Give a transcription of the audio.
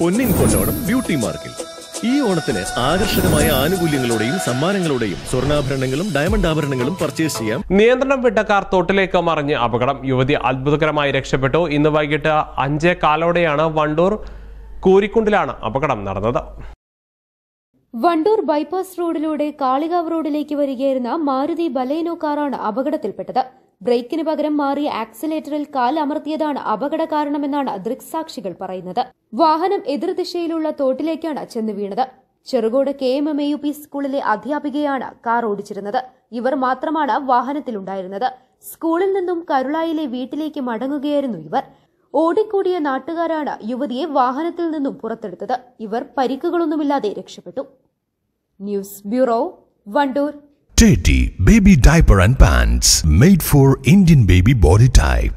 പൊന്നിൻ കൊണ്ടോണം ബ്യൂട്ടി മാർക്കിൽ ഈ ഓണത്തിന് ആകർഷകമായ ആനുകൂല്യങ്ങളോടെയും സമ്മാനങ്ങളോടെയും സ്വർണ്ണാഭരണങ്ങളും ഡയമണ്ട് ആഭരണങ്ങളും പർച്ചേസ് ചെയ്യാം നിയന്ത്രണം വിട്ട കാർ തോട്ടിലേക്ക് മറിഞ്ഞ് അപകടം യുവതി അത്ഭുതകരമായി രക്ഷപ്പെട്ടു ഇന്ന് വൈകിട്ട് അഞ്ചേ കാലോടെയാണ് വണ്ടൂർ കൂരിക്കുണ്ടിലാണ് അപകടം നടന്നത് വണ്ടൂർ ബൈപ്പാസ് റോഡിലൂടെ കാളികാവ് റോഡിലേക്ക് വരികയായിരുന്ന മാരുതി ബലേനോ കാറാണ് അപകടത്തിൽപ്പെട്ടത് ബ്രേക്കിന് പകരം മാറിയ ആക്സിലേറ്ററിൽ കാൽ അമർത്തിയതാണ് അപകട കാരണമെന്നാണ് ദൃക്സാക്ഷികൾ പറയുന്നത് വാഹനം എതിർദിശയിലുള്ള തോട്ടിലേക്കാണ് ചെന്ന് വീണത് Cherukode K M M A U P സ്കൂളിലെ അധ്യാപികയാണ് കാർ ഓടിച്ചിരുന്നത് ഇവർ മാത്രമാണ് വാഹനത്തിലുണ്ടായിരുന്നത് സ്കൂളിൽ നിന്നും കരുളായിലെ വീട്ടിലേക്ക് മടങ്ങുകയായിരുന്നു ഇവർ ഓടിക്കൂടിയ നാട്ടുകാരാണ് യുവതിയെ വാഹനത്തിൽ നിന്നും പുറത്തെടുത്തത് ഇവർ പരിക്കുകളൊന്നുമില്ലാതെ രക്ഷപ്പെട്ടു News Bureau, Vandoor. Teddy Baby Diaper and Pants Made for Indian Baby Body Type